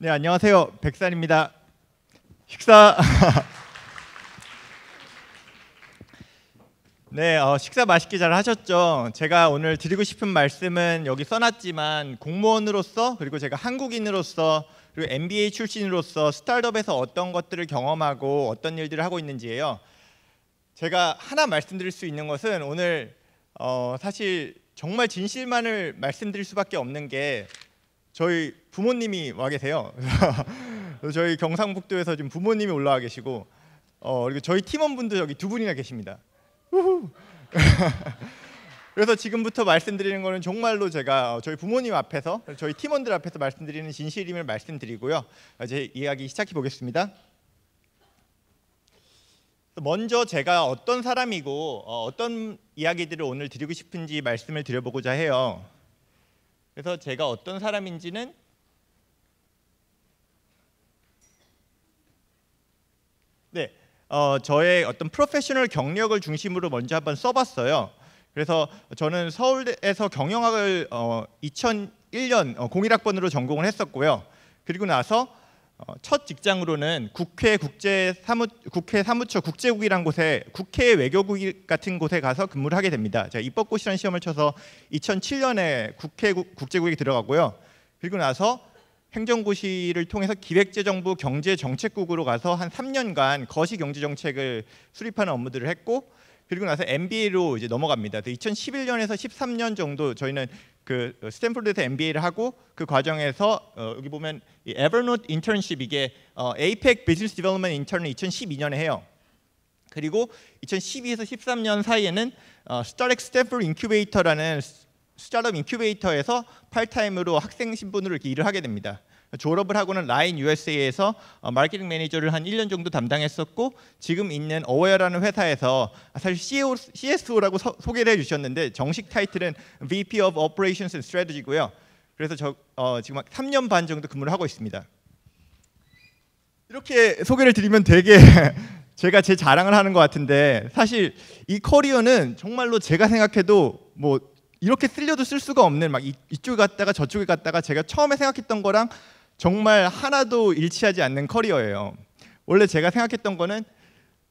네, 안녕하세요. 백산입니다. 식사 네, 어, 식사 맛있게 잘 하셨죠? 제가 오늘 드리고 싶은 말씀은 여기 써놨지만 공무원으로서 그리고 제가 한국인으로서 그리고 MBA 출신으로서 스타트업에서 어떤 것들을 경험하고 어떤 일들을 하고 있는지예요. 제가 하나 말씀드릴 수 있는 것은 오늘 어, 사실 정말 진실만을 말씀드릴 수밖에 없는 게 저희 부모님이 와 계세요. 저희 경상북도에서 지금 부모님이 올라와 계시고 어, 그리고 저희 팀원분도 여기 두 분이나 계십니다. 그래서 지금부터 말씀드리는 거는 정말로 제가 어, 저희 부모님 앞에서 저희 팀원들 앞에서 말씀드리는 진실임을 말씀드리고요. 아, 이제 이야기 시작해 보겠습니다. 먼저 제가 어떤 사람이고 어, 어떤 이야기들을 오늘 드리고 싶은지 말씀을 드려보고자 해요. 그래서 제가 어떤 사람인지는 네, 어, 저의 어떤 프로페셔널 경력을 중심으로 먼저 한번 써봤어요. 그래서 저는 서울에서 경영학을 어, 2001년 어, 01학번으로 전공을 했었고요. 그리고 나서 어, 첫 직장으로는 국회 국제 사무 국회 사무처 국제국이란 곳에 국회 외교국 같은 곳에 가서 근무를 하게 됩니다. 제가 입법고시라는 시험을 쳐서 2007년에 국회 국제국에 들어갔고요. 그리고 나서 행정고시를 통해서 기획재정부 경제정책국으로 가서 한 3년간 거시경제정책을 수립하는 업무들을 했고 그리고 나서 MBA로 이제 넘어갑니다. 2011년에서 13년 정도 저희는 그 어, 스탠포드에서 MBA를 하고 그 과정에서 어, 여기 보면 이 에버노트 인턴십 이게 어, APEC 비즈니스 디벨롭먼트 인턴을 2012년에 해요. 그리고 2012에서 13년 사이에는 스타렉 스탠포드 인큐베이터라는 스타트업 인큐베이터에서 팔타임으로 학생 신분으로 이렇게 일을 하게 됩니다. 졸업을 하고는 라인 USA에서 어, 마케팅 매니저를 한 1년 정도 담당했었고 지금 있는 어웨어라는 회사에서 사실 CEO, CSO라고 서, 소개를 해주셨는데 정식 타이틀은 VP of Operations and Strategy고요. 그래서 저, 어, 지금 3년 반 정도 근무를 하고 있습니다. 이렇게 소개를 드리면 되게 제가 제 자랑을 하는 것 같은데 사실 이 커리어는 정말로 제가 생각해도 뭐 이렇게 쓸려도 쓸 수가 없는 막 이, 이쪽에 갔다가 저쪽에 갔다가 제가 처음에 생각했던 거랑 정말 하나도 일치하지 않는 커리어예요. 원래 제가 생각했던 거는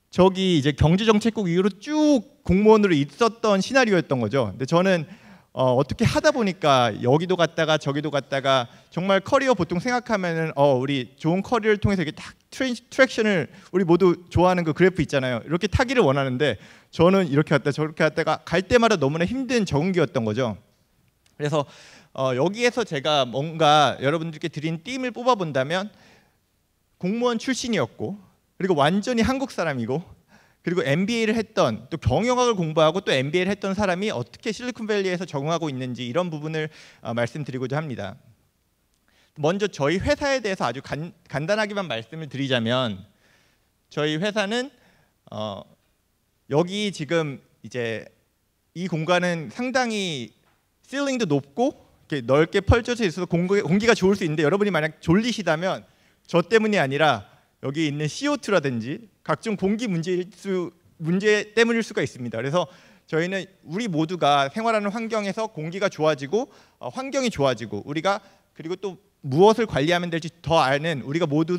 저기 이제 경제정책국 이후로 쭉 공무원으로 있었던 시나리오였던 거죠. 근데 저는 어, 어떻게 하다 보니까 여기도 갔다가 저기도 갔다가 정말 커리어 보통 생각하면은 어 우리 좋은 커리어를 통해서 이게 딱 트레, 트랙션을 우리 모두 좋아하는 그 그래프 있잖아요. 이렇게 타기를 원하는데 저는 이렇게 갔다 저렇게 갔다가 갈 때마다 너무나 힘든 적응기였던 거죠. 그래서 어, 여기에서 제가 뭔가 여러분들께 드린 띠임을 뽑아본다면 공무원 출신이었고 그리고 완전히 한국 사람이고 그리고 MBA를 했던 또 경영학을 공부하고 또 MBA를 했던 사람이 어떻게 실리콘밸리에서 적응하고 있는지 이런 부분을 어, 말씀드리고자 합니다. 먼저 저희 회사에 대해서 아주 간, 간단하게만 말씀을 드리자면 저희 회사는 어, 여기 지금 이제 이 공간은 상당히 실링도 높고 이렇게 넓게 펼쳐져 있어서 공기, 공기가 좋을 수 있는데 여러분이 만약 졸리시다면 저 때문이 아니라 여기 있는 CO2라든지 각종 공기 문제일 수 문제 때문일 수가 있습니다. 그래서 저희는 우리 모두가 생활하는 환경에서 공기가 좋아지고 어, 환경이 좋아지고 우리가 그리고 또 무엇을 관리하면 될지 더 아는 우리가 모두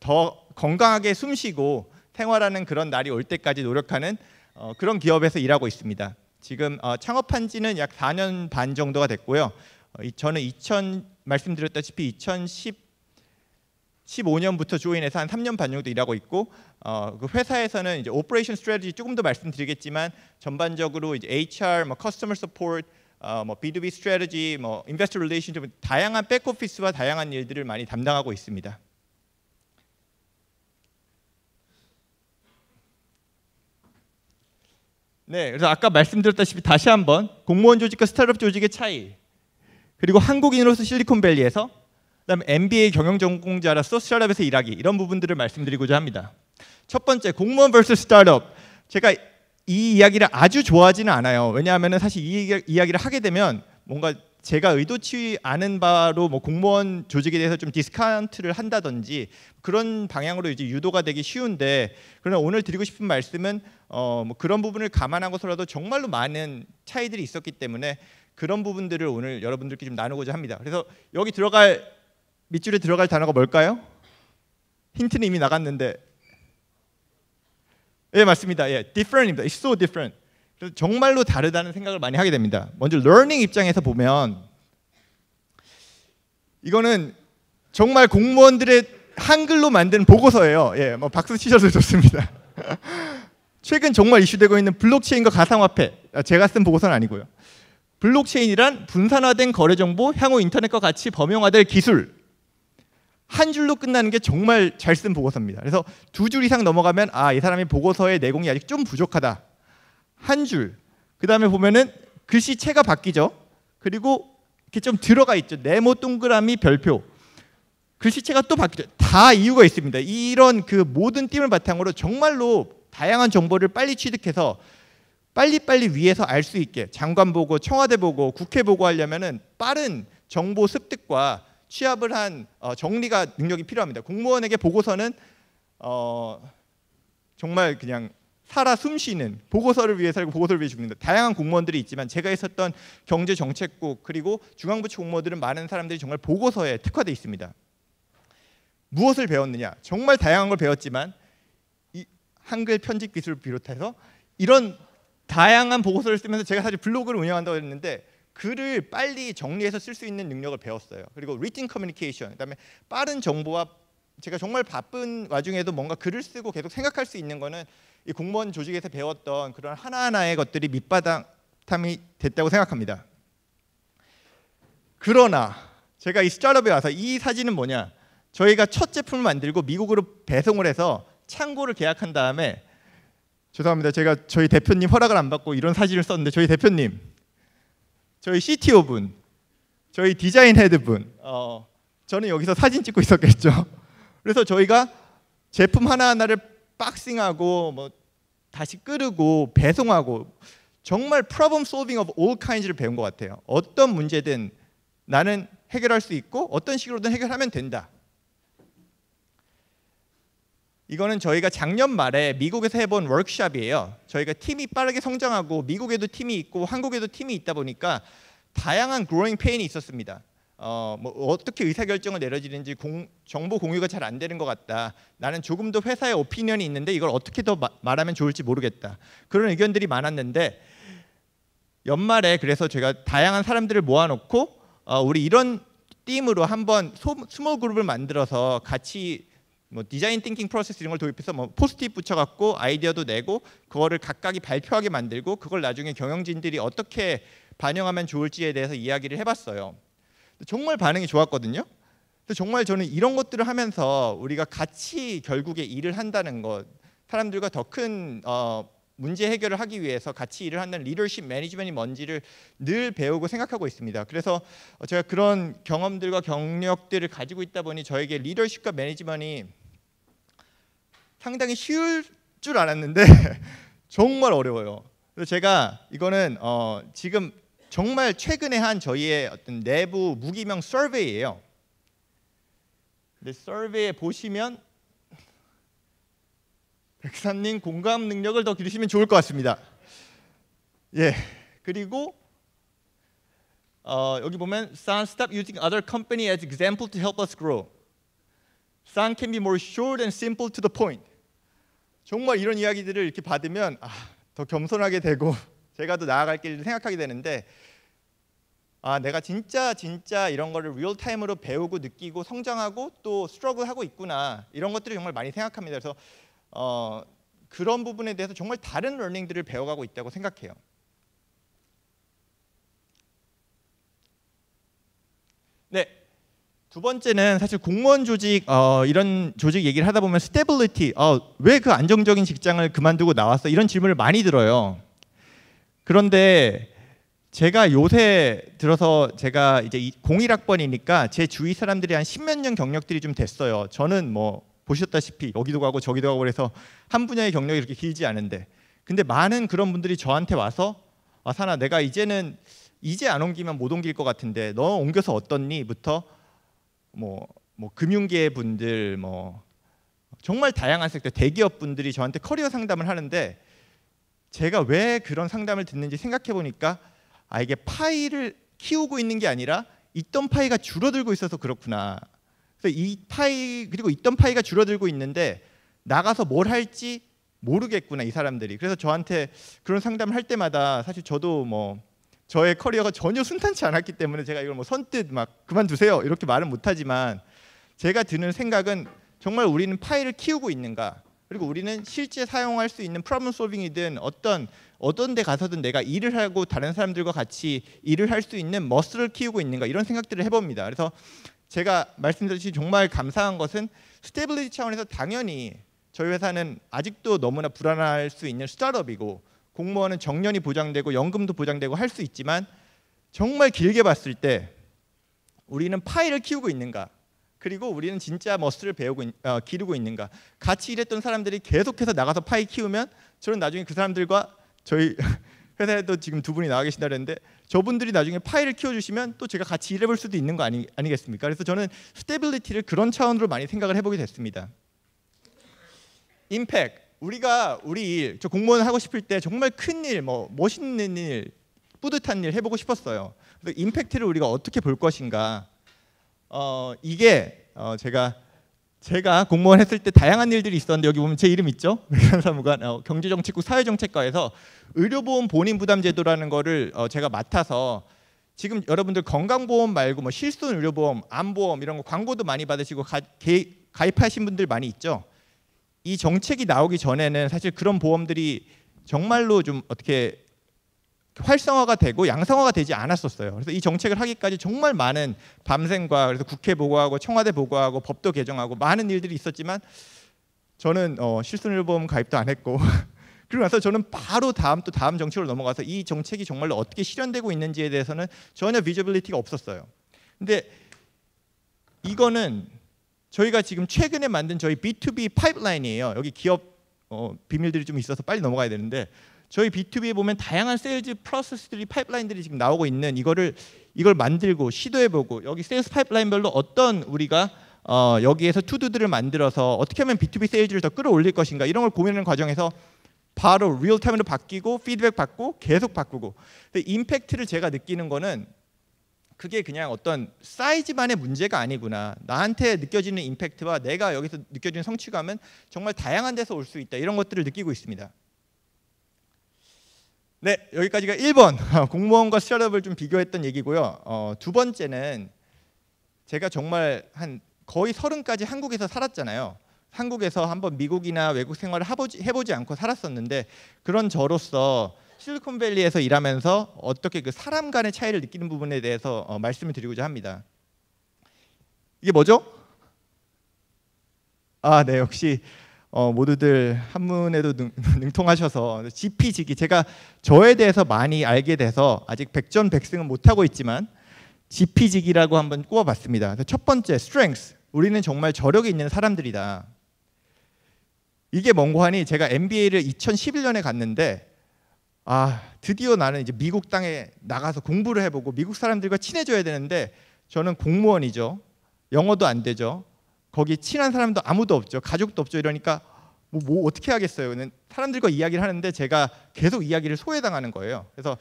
더 건강하게 숨쉬고 생활하는 그런 날이 올 때까지 노력하는 어, 그런 기업에서 일하고 있습니다. 지금 어, 창업한 지는 약 4년 반 정도가 됐고요. 어, 이, 저는 2000 말씀드렸다시피 2015년부터 조인해서 한 3년 반 정도 일하고 있고 어, 그 회사에서는 이제 오퍼레이션 스트레지 조금 더 말씀드리겠지만 전반적으로 이제 HR, 뭐 커스터머 서포트, 어, 뭐 B2B 스트레지, 뭐 인베스터 릴레이션 좀 다양한 백오피스와 다양한 일들을 많이 담당하고 있습니다. 네, 그래서 아까 말씀드렸다시피 다시 한번 공무원 조직과 스타트업 조직의 차이 그리고 한국인으로서 실리콘밸리에서 그다음에 MBA 경영 전공자로서 스타트업에서 일하기 이런 부분들을 말씀드리고자 합니다. 첫 번째 공무원 vs 스타트업 제가 이 이야기를 아주 좋아하지는 않아요. 왜냐하면 사실 이 이야기를 하게 되면 뭔가 제가 의도치 않은 바로 뭐 공무원 조직에 대해서 좀 디스카운트를 한다든지 그런 방향으로 이제 유도가 되기 쉬운데 그러나 오늘 드리고 싶은 말씀은 어, 뭐 그런 부분을 감안하고서라도 정말로 많은 차이들이 있었기 때문에 그런 부분들을 오늘 여러분들께 좀 나누고자 합니다. 그래서 여기 들어갈 밑줄에 들어갈 단어가 뭘까요? 힌트는 이미 나갔는데 예 맞습니다. 예, different입니다. It's so different. 그래서 정말로 다르다는 생각을 많이 하게 됩니다. 먼저 learning 입장에서 보면 이거는 정말 공무원들의 한글로 만든 보고서예요. 예, 뭐 박수 치셔도 좋습니다. 최근 정말 이슈되고 있는 블록체인과 가상화폐 아, 제가 쓴 보고서는 아니고요. 블록체인이란 분산화된 거래 정보 향후 인터넷과 같이 범용화될 기술 한 줄로 끝나는 게 정말 잘 쓴 보고서입니다. 그래서 두 줄 이상 넘어가면 아 이 사람이 보고서의 내공이 아직 좀 부족하다. 한 줄. 그 다음에 보면은 글씨체가 바뀌죠. 그리고 이렇게 좀 들어가 있죠. 네모 동그라미 별표. 글씨체가 또 바뀌죠. 다 이유가 있습니다. 이런 그 모든 띠을 바탕으로 정말로 다양한 정보를 빨리 취득해서 빨리빨리 위에서 알 수 있게 장관 보고 청와대 보고 국회 보고 하려면은 빠른 정보 습득과 취합을 한 어, 정리가 능력이 필요합니다. 공무원에게 보고서는 어 정말 그냥 살아 숨쉬는 보고서를 위해 살고 보고서를 위해 죽는다. 다양한 공무원들이 있지만 제가 있었던 경제정책국 그리고 중앙부처 공무원들은 많은 사람들이 정말 보고서에 특화돼 있습니다. 무엇을 배웠느냐? 정말 다양한 걸 배웠지만 한글 편집 기술을 비롯해서 이런 다양한 보고서를 쓰면서 제가 사실 블로그를 운영한다고 했는데 글을 빨리 정리해서 쓸 수 있는 능력을 배웠어요. 그리고 리팅 커뮤니케이션, 그다음에 빠른 정보와 제가 정말 바쁜 와중에도 뭔가 글을 쓰고 계속 생각할 수 있는 거는 이 공무원 조직에서 배웠던 그런 하나하나의 것들이 밑바닥탐이 됐다고 생각합니다. 그러나 제가 이 스타트업에 와서 이 사진은 뭐냐? 저희가 첫 제품을 만들고 미국으로 배송을 해서 창고를 계약한 다음에 죄송합니다. 제가 저희 대표님 허락을 안 받고 이런 사진을 썼는데 저희 대표님, 저희 CTO분, 저희 디자인 헤드분, 어, 어, 저는 여기서 사진 찍고 있었겠죠. 그래서 저희가 제품 하나하나를 박싱하고 뭐 다시 끌고 배송하고 정말 프로블 솔빙 오브 올 카인즈를 배운 것 같아요. 어떤 문제든 나는 해결할 수 있고 어떤 식으로든 해결하면 된다. 이거는 저희가 작년 말에 미국에서 해본 워크샵이에요. 저희가 팀이 빠르게 성장하고 미국에도 팀이 있고 한국에도 팀이 있다 보니까 다양한 그로잉 페인이 있었습니다. 어, 뭐 어떻게 의사결정을 내려지는지 공, 정보 공유가 잘 안 되는 것 같다. 나는 조금 더회사에 오피니언이 있는데 이걸 어떻게 더 마, 말하면 좋을지 모르겠다. 그런 의견들이 많았는데 연말에 그래서 제가 다양한 사람들을 모아놓고 어, 우리 이런 팀으로 한번 소, 스모 그룹을 만들어서 같이 뭐 디자인 띵킹 프로세스 이런 걸 도입해서 뭐 포스트잇 붙여갖고 아이디어도 내고 그거를 각각이 발표하게 만들고 그걸 나중에 경영진들이 어떻게 반영하면 좋을지에 대해서 이야기를 해봤어요. 정말 반응이 좋았거든요. 정말 저는 이런 것들을 하면서 우리가 같이 결국에 일을 한다는 것, 사람들과 더큰 어, 문제 해결을 하기 위해서 같이 일을 한다는 리더십 매니지먼이 뭔지를 늘 배우고 생각하고 있습니다. 그래서 제가 그런 경험들과 경력들을 가지고 있다 보니 저에게 리더십과 매니지먼이 상당히 쉬울 줄 알았는데 정말 어려워요. 그래서 제가 이거는 어, 지금 정말 최근에 한 저희의 어떤 내부 무기명 서베이예요. 근데 서베이에 보시면 백사님 공감 능력을 더 기르시면 좋을 것 같습니다. 예. 그리고 어, 여기 보면 Sun stop using other company as example to help us grow. Sun can be more short and simple to the point. 정말 이런 이야기들을 이렇게 받으면 아, 더 겸손하게 되고 제가 더 나아갈 길을 생각하게 되는데 아 내가 진짜 진짜 이런 거를 리얼 타임으로 배우고 느끼고 성장하고 또 스트러글하고 있구나 이런 것들을 정말 많이 생각합니다. 그래서 어, 그런 부분에 대해서 정말 다른 러닝들을 배워가고 있다고 생각해요. 두 번째는 사실 공무원 조직 어, 이런 조직 얘기를 하다 보면 스테빌리티 어, 왜 그 안정적인 직장을 그만두고 나왔어 이런 질문을 많이 들어요. 그런데 제가 요새 들어서 제가 이제 01학번이니까 제 주위 사람들이 한 십몇 년 경력들이 좀 됐어요. 저는 뭐 보셨다시피 여기도 가고 저기도 가고 그래서 한 분야의 경력이 이렇게 길지 않은데 근데 많은 그런 분들이 저한테 와서 아 사나 내가 이제는 이제 안 옮기면 못 옮길 것 같은데 너 옮겨서 어떻니?부터 뭐, 뭐 금융계 분들 뭐 정말 다양한 섹터 대기업 분들이 저한테 커리어 상담을 하는데 제가 왜 그런 상담을 듣는지 생각해 보니까 아 이게 파이를 키우고 있는 게 아니라 있던 파이가 줄어들고 있어서 그렇구나. 그래서 이 파이 그리고 있던 파이가 줄어들고 있는데 나가서 뭘 할지 모르겠구나 이 사람들이. 그래서 저한테 그런 상담을 할 때마다 사실 저도 뭐 저의 커리어가 전혀 순탄치 않았기 때문에 제가 이걸 뭐 선뜻 막 그만두세요 이렇게 말은 못하지만 제가 드는 생각은 정말 우리는 파일을 키우고 있는가 그리고 우리는 실제 사용할 수 있는 프로블럼 솔빙이든 어떤 어떤 데 가서든 내가 일을 하고 다른 사람들과 같이 일을 할 수 있는 머스를 키우고 있는가 이런 생각들을 해봅니다. 그래서 제가 말씀드렸듯이 정말 감사한 것은 스테이블리티 차원에서 당연히 저희 회사는 아직도 너무나 불안할 수 있는 스타트업이고 공무원은 정년이 보장되고 연금도 보장되고 할 수 있지만 정말 길게 봤을 때 우리는 파이를 키우고 있는가 그리고 우리는 진짜 머스를 배우고 어, 기르고 있는가 같이 일했던 사람들이 계속해서 나가서 파이 키우면 저는 나중에 그 사람들과 저희 회사에도 지금 두 분이 나와 계신다 그랬는데 저분들이 나중에 파이를 키워주시면 또 제가 같이 일해볼 수도 있는 거 아니, 아니겠습니까? 그래서 저는 스테빌리티를 그런 차원으로 많이 생각을 해보게 됐습니다. 임팩 우리가 우리 저 공무원 하고 싶을 때 정말 큰 일, 뭐 멋있는 일, 뿌듯한 일 해보고 싶었어요. 그래서 임팩트를 우리가 어떻게 볼 것인가? 어, 이게 어, 제가 제가 공무원 했을 때 다양한 일들이 있었는데 여기 보면 제 이름 있죠? 사무관 어, 경제정책국 사회정책과에서 의료보험 본인 부담 제도라는 거를 어, 제가 맡아서 지금 여러분들 건강보험 말고 뭐 실손 의료보험, 암보험 이런 거 광고도 많이 받으시고 가, 개, 가입하신 분들 많이 있죠? 이 정책이 나오기 전에는 사실 그런 보험들이 정말로 좀 어떻게 활성화가 되고 양성화가 되지 않았었어요. 그래서 이 정책을 하기까지 정말 많은 밤샘과 그래서 국회 보고하고 청와대 보고하고 법도 개정하고 많은 일들이 있었지만 저는 어, 실손일보험 가입도 안 했고 그리고 나서 저는 바로 다음 또 다음 정책으로 넘어가서 이 정책이 정말로 어떻게 실현되고 있는지에 대해서는 전혀 비저빌리티가 없었어요. 근데 이거는 저희가 지금 최근에 만든 저희 B2B 파이프라인이에요. 여기 기업 어, 비밀들이 좀 있어서 빨리 넘어가야 되는데 저희 B2B에 보면 다양한 세일즈 프로세스들이 파이프라인들이 지금 나오고 있는 이거를 이걸 만들고 시도해보고 여기 세일즈 파이프라인별로 어떤 우리가 어, 여기에서 투두들을 만들어서 어떻게 하면 B2B 세일즈를 더 끌어올릴 것인가 이런 걸 고민하는 과정에서 바로 리얼타임으로 바뀌고 피드백 받고 계속 바꾸고 임팩트를 제가 느끼는 거는 그게 그냥 어떤 사이즈만의 문제가 아니구나. 나한테 느껴지는 임팩트와 내가 여기서 느껴지는 성취감은 정말 다양한 데서 올 수 있다. 이런 것들을 느끼고 있습니다. 네, 여기까지가 1번 공무원과 스타트업을 좀 비교했던 얘기고요. 어, 두 번째는 제가 정말 한 거의 서른까지 한국에서 살았잖아요. 한국에서 한번 미국이나 외국 생활을 해보지, 해보지 않고 살았었는데 그런 저로서 실리콘밸리에서 일하면서 어떻게 그 사람 간의 차이를 느끼는 부분에 대해서 어, 말씀을 드리고자 합니다. 이게 뭐죠? 아, 네, 역시 어, 모두들 한문에도 능, 통하셔서 지피지기 제가 저에 대해서 많이 알게 돼서 아직 백전백승은 못하고 있지만 지피지기라고 한번 꼽아봤습니다. 첫 번째, strength. 우리는 정말 저력이 있는 사람들이다. 이게 뭔고 하니 제가 MBA를 2011년에 갔는데 아 드디어 나는 이제 미국 땅에 나가서 공부를 해보고 미국 사람들과 친해져야 되는데 저는 공무원이죠. 영어도 안 되죠. 거기 친한 사람도 아무도 없죠. 가족도 없죠. 이러니까 뭐, 뭐 어떻게 하겠어요. 사람들과 이야기를 하는데 제가 계속 이야기를 소외당하는 거예요. 그래서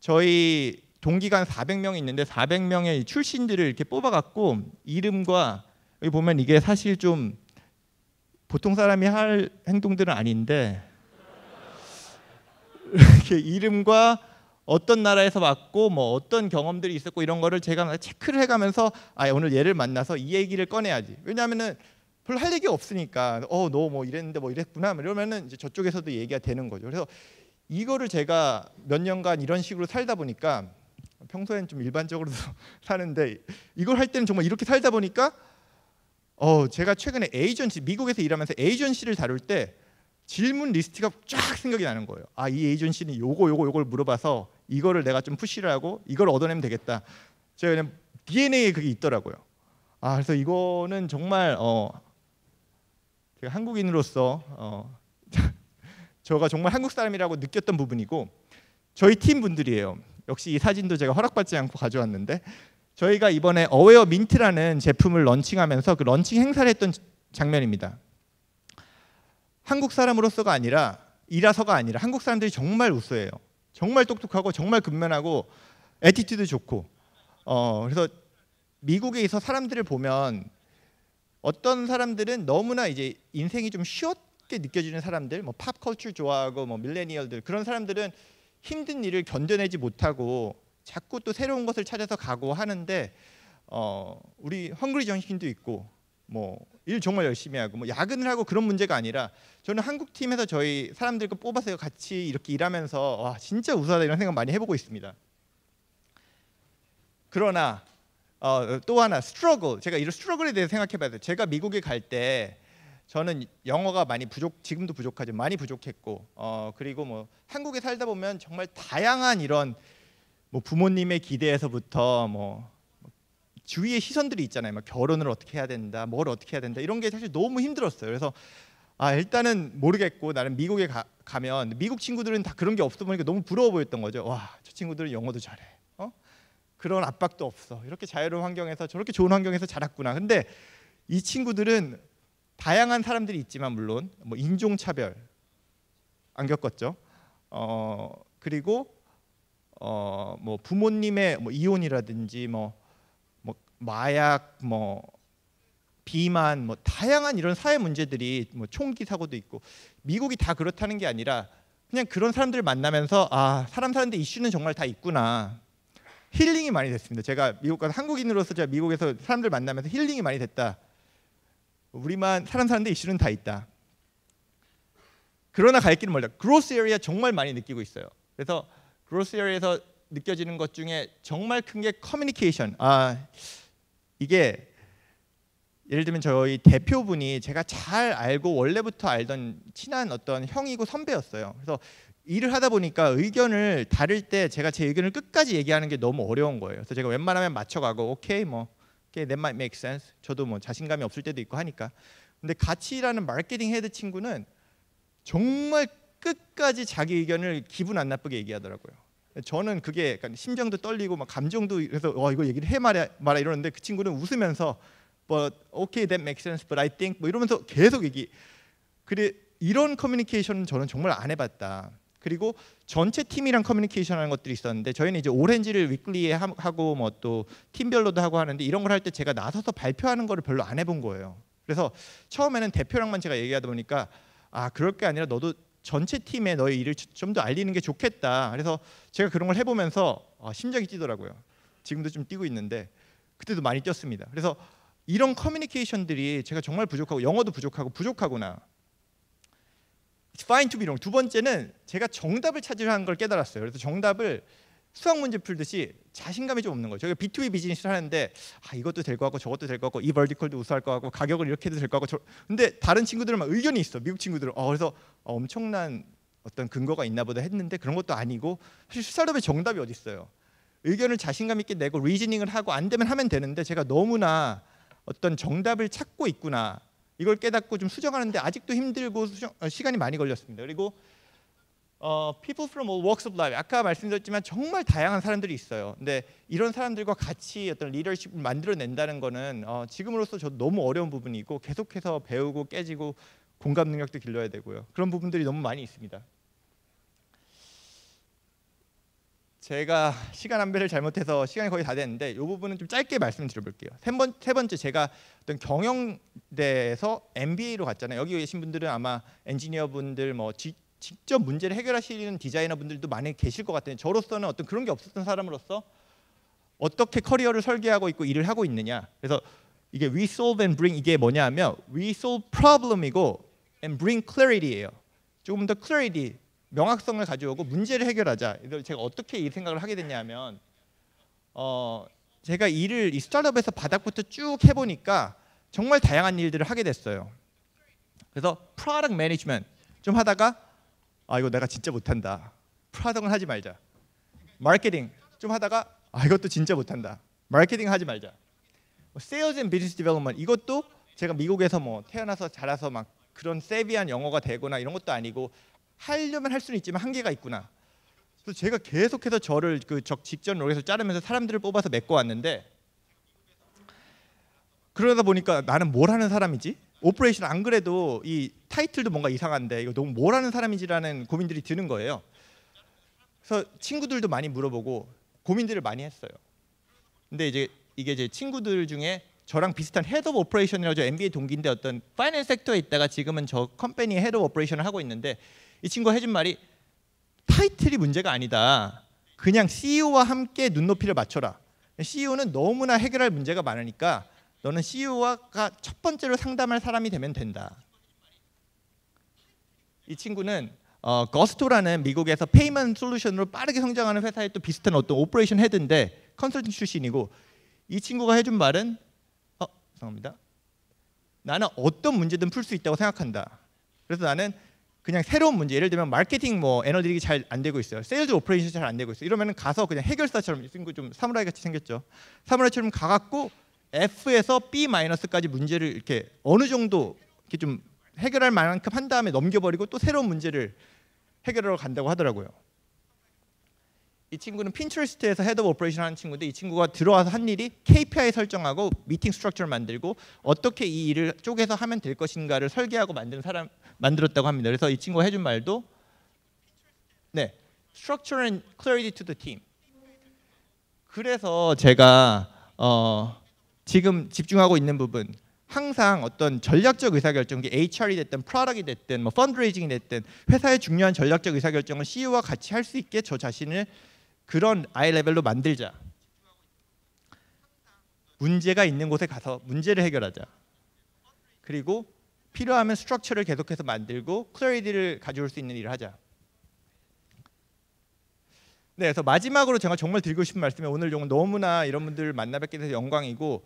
저희 동기간 400명이 있는데 400명의 출신들을 이렇게 뽑아갖고 이름과 여기 보면 이게 사실 좀 보통 사람이 할 행동들은 아닌데 이렇게 이름과 어떤 나라에서 왔고 뭐 어떤 경험들이 있었고 이런 거를 제가 체크를 해가면서 아 오늘 얘를 만나서 이 얘기를 꺼내야지 왜냐하면은 별로 할 얘기 없으니까 어너 뭐 이랬는데 뭐 이랬구나 이러면은 이제 저쪽에서도 얘기가 되는 거죠 그래서 이거를 제가 몇 년간 이런 식으로 살다 보니까 평소엔 좀 일반적으로 사는데 이걸 할 때는 정말 이렇게 살다 보니까 어 제가 최근에 에이전시 미국에서 일하면서 에이전시를 다룰 때 질문 리스트가 쫙 생각이 나는 거예요. 아, 이 에이전시는 요거 요거 요걸 물어봐서 이거를 내가 좀 푸시를 하고 이걸 얻어내면 되겠다. 제가 그냥 DNA에 그게 있더라고요. 아, 그래서 이거는 정말 어 제가 한국인으로서 어 저가 정말 한국 사람이라고 느꼈던 부분이고 저희 팀 분들이에요. 역시 이 사진도 제가 허락받지 않고 가져왔는데 저희가 이번에 어웨어 민트라는 제품을 런칭하면서 그 런칭 행사를 했던 장면입니다. 한국 사람으로서가 아니라 이라서가 아니라 한국 사람들이 정말 우수해요. 정말 똑똑하고 정말 근면하고 에티튜드 좋고 어 그래서 미국에 있어 사람들을 보면 어떤 사람들은 너무나 이제 인생이 좀 쉬웠게 느껴지는 사람들 뭐 팝컬처 좋아하고 뭐 밀레니얼들 그런 사람들은 힘든 일을 견뎌내지 못하고 자꾸 또 새로운 것을 찾아서 가고 하는데 어 우리 헝그리 정신도 있고 뭐일 정말 열심히 하고 뭐 야근을 하고 그런 문제가 아니라 저는 한국 팀에서 저희 사람들 과 뽑아서 같이 이렇게 일하면서 와 진짜 우수하다 이런 생각 많이 해보고 있습니다. 그러나 어, 또 하나 스트러글 제가 이런 스트러글에 대해 서 생각해봐야 돼요. 제가 미국에 갈 때 저는 영어가 많이 부족 지금도 부족하지만 많이 부족했고 어, 그리고 뭐 한국에 살다 보면 정말 다양한 이런 뭐 부모님의 기대에서부터 뭐 주위의 시선들이 있잖아요. 막 결혼을 어떻게 해야 된다, 뭘 어떻게 해야 된다 이런 게 사실 너무 힘들었어요. 그래서 아 일단은 모르겠고 나는 미국에 가, 면 미국 친구들은 다 그런 게 없어 보니까 너무 부러워 보였던 거죠. 와저 친구들은 영어도 잘해. 어? 그런 압박도 없어. 이렇게 자유로운 환경에서 저렇게 좋은 환경에서 자랐구나. 근데 이 친구들은 다양한 사람들이 있지만 물론 뭐 인종 차별 안 겪었죠. 어 그리고 어뭐 부모님의 뭐 이혼이라든지 뭐 마약 뭐 비만 뭐 다양한 이런 사회 문제들이 뭐 총기 사고도 있고 미국이 다 그렇다는 게 아니라 그냥 그런 사람들을 만나면서 아 사람 사는데 이슈는 정말 다 있구나 힐링이 많이 됐습니다. 제가 미국 가서 한국인으로서 제가 미국에서 사람들 만나면서 힐링이 많이 됐다. 우리만 사람 사는데 이슈는 다 있다. 그러나 갈 길은 멀다. 그로스 에리아 정말 많이 느끼고 있어요. 그래서 그로스 에리아에서 느껴지는 것 중에 정말 큰 게 커뮤니케이션. 아 이게 예를 들면 저희 대표분이 제가 잘 알고 원래부터 알던 친한 어떤 형이고 선배였어요. 그래서 일을 하다 보니까 의견을 다를 때 제가 제 의견을 끝까지 얘기하는 게 너무 어려운 거예요. 그래서 제가 웬만하면 맞춰가고 오케이 뭐 okay, that might make sense. 저도 뭐 자신감이 없을 때도 있고 하니까. 근데 같이 일하는 마케팅 헤드 친구는 정말 끝까지 자기 의견을 기분 안 나쁘게 얘기하더라고요. 저는 그게 약간 심장도 떨리고 막 감정도 그래서 와 이거 얘기를 해 말해 말아 이러는데 그 친구는 웃으면서 but okay that makes sense but I think 뭐 이러면서 계속 얘기 그래 이런 커뮤니케이션은 저는 정말 안 해봤다 그리고 전체 팀이랑 커뮤니케이션하는 것들이 있었는데 저희는 이제 오렌지를 위클리에 하고 뭐 또 팀별로도 하고 하는데 이런 걸 할 때 제가 나서서 발표하는 거를 별로 안 해본 거예요 그래서 처음에는 대표랑만 제가 얘기하다 보니까 아 그럴 게 아니라 너도 전체 팀에 너의 일을 좀 더 알리는 게 좋겠다. 그래서 제가 그런 걸 해보면서 아, 심장이 뛰더라고요. 지금도 좀 뛰고 있는데 그때도 많이 뛰었습니다. 그래서 이런 커뮤니케이션들이 제가 정말 부족하고 영어도 부족하고 부족하구나. Fine to be wrong. 두 번째는 제가 정답을 찾으려 하는 걸 깨달았어요. 그래서 정답을 수학 문제 풀듯이 자신감이 좀 없는 거죠. B2B 비즈니스를 하는데 아 이것도 될거 같고 저것도 될거 같고 이 벌티컬도 우수할 거 같고 가격을 이렇게 해도 될거 같고 저... 근데 다른 친구들은 막 의견이 있어. 미국 친구들은 어 그래서 엄청난 어떤 근거가 있나 보다 했는데 그런 것도 아니고 사실 수사업의 정답이 어디 있어요. 의견을 자신감 있게 내고 리즈닝을 하고 안 되면 하면 되는데 제가 너무나 어떤 정답을 찾고 있구나 이걸 깨닫고 좀 수정하는데 아직도 힘들고 수정, 어, 시간이 많이 걸렸습니다. 그리고 어, people from all walks of life. 아까 말씀드렸지만 정말 다양한 사람들이 있어요. 근데 이런 사람들과 같이 어떤 리더십을 만들어낸다는 거는 어, 지금으로서 저 너무 어려운 부분이고 계속해서 배우고 깨지고 공감 능력도 길러야 되고요. 그런 부분들이 너무 많이 있습니다. 제가 시간 안배를 잘못해서 시간이 거의 다 됐는데 이 부분은 좀 짧게 말씀드려볼게요. 세, 번, 세 번째 제가 어떤 경영대에서 MBA로 갔잖아요. 여기 계신 분들은 아마 엔지니어분들 뭐 직접 문제를 해결하시는 디자이너 분들도 많이 계실 것 같아요. 저로서는 어떤 그런 게 없었던 사람으로서 어떻게 커리어를 설계하고 있고 일을 하고 있느냐. 그래서 이게 we solve and bring 이게 뭐냐 면 we solve problem이고 and bring clarity예요. 조금 더 clarity, 명확성을 가져오고 문제를 해결하자. 이걸 제가 어떻게 이 생각을 하게 됐냐면 어 제가 일을 이 스타트업에서 바닥부터 쭉 해보니까 정말 다양한 일들을 하게 됐어요. 그래서 product management 좀 하다가 아 이거 내가 진짜 못한다. 프라덕은 하지 말자. 마케팅 좀 하다가 아 이것도 진짜 못한다. 마케팅 하지 말자. 세일즈 앤 비즈니스 디벨롭먼 이것도 제가 미국에서 뭐 태어나서 자라서 막 그런 세비한 영어가 되거나 이런 것도 아니고 하려면 할 수는 있지만 한계가 있구나. 그래서 제가 계속해서 저를 그적 직전 롤에서 자르면서 사람들을 뽑아서 메꿔 왔는데 그러다 보니까 나는 뭘 하는 사람이지? 오퍼레이션 안 그래도 이 타이틀도 뭔가 이상한데 이거 너무 뭐라는 사람인지라는 고민들이 드는 거예요. 그래서 친구들도 많이 물어보고 고민들을 많이 했어요. 근데 이제 이게 제 친구들 중에 저랑 비슷한 헤드 오브 오퍼레이션이라고 MBA 동기인데 어떤 파이낸스 섹터에 있다가 지금은 저컴퍼니 헤드 오브 오퍼레이션을 하고 있는데 이 친구가 해준 말이 타이틀이 문제가 아니다. 그냥 CEO와 함께 눈높이를 맞춰라. CEO는 너무나 해결할 문제가 많으니까 너는 CEO가 첫 번째로 상담할 사람이 되면 된다. 이 친구는 어, 거스토라는 미국에서 페이먼 솔루션으로 빠르게 성장하는 회사의 또 비슷한 어떤 오퍼레이션 헤드인데 컨설팅 출신이고 이 친구가 해준 말은 어, 죄송합니다. 나는 어떤 문제든 풀 수 있다고 생각한다. 그래서 나는 그냥 새로운 문제 예를 들면 마케팅 뭐 애널리틱이 잘안 되고 있어요. 세일즈 오퍼레이션 잘 안 되고 있어요. 이러면 가서 그냥 해결사처럼 이 친구 좀 사무라이 같이 생겼죠. 사무라이처럼 가갖고 F에서 B-까지 문제를 이렇게 어느 정도 이렇게 좀 해결할 만큼 한 다음에 넘겨버리고 또 새로운 문제를 해결하러 간다고 하더라고요. 이 친구는 핀트레스트에서 헤드 오브 오퍼레이션 하는 친구인데 이 친구가 들어와서 한 일이 KPI 설정하고 미팅 스트럭처를 만들고 어떻게 이 일을 쪼개서 하면 될 것인가를 설계하고 만든 사람 만들었다고 합니다. 그래서 이 친구가 해준 말도 네, structure and clarity to the team. 그래서 제가 어 지금 집중하고 있는 부분 항상 어떤 전략적 의사결정, 이 HR이 됐든 프로덕이 됐든 뭐 펀드레이징이 됐든 회사의 중요한 전략적 의사결정을 CEO와 같이 할 수 있게 저 자신을 그런 아이 레벨로 만들자. 문제가 있는 곳에 가서 문제를 해결하자. 그리고 필요하면 스트럭처를 계속해서 만들고 클래리티를 가져올 수 있는 일을 하자. 네, 그래서 마지막으로 제가 정말 드리고 싶은 말씀이 오늘 너무나 이런 분들 만나 뵙게 돼서 영광이고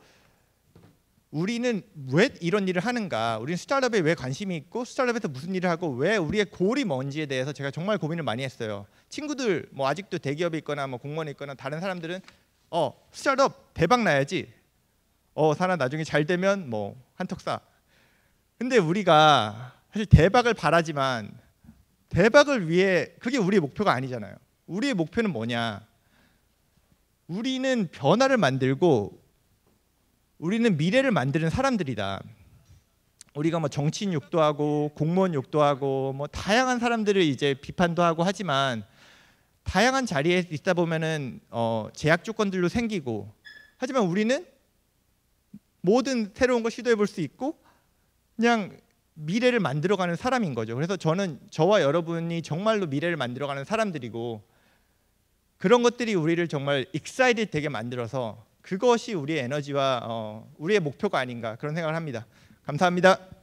우리는 왜 이런 일을 하는가? 우리는 스타트업에 왜 관심이 있고 스타트업에서 무슨 일을 하고 왜 우리의 골이 뭔지에 대해서 제가 정말 고민을 많이 했어요. 친구들 뭐 아직도 대기업에 있거나 뭐 공무원에 있거나 다른 사람들은 어 스타트업 대박 나야지. 어 사람 나중에 잘 되면 뭐 한턱사. 근데 우리가 사실 대박을 바라지만 대박을 위해 그게 우리의 목표가 아니잖아요. 우리의 목표는 뭐냐? 우리는 변화를 만들고 우리는 미래를 만드는 사람들이다. 우리가 뭐 정치인 욕도 하고 공무원 욕도 하고 뭐 다양한 사람들을 이제 비판도 하고 하지만 다양한 자리에 있다 보면은 어 제약 조건들로 생기고 하지만 우리는 모든 새로운 걸 시도해 볼 수 있고 그냥 미래를 만들어가는 사람인 거죠. 그래서 저는 저와 여러분이 정말로 미래를 만들어가는 사람들이고 그런 것들이 우리를 정말 익사이드 되게 만들어서 그것이 우리의 에너지와 어, 우리의 목표가 아닌가 그런 생각을 합니다. 감사합니다.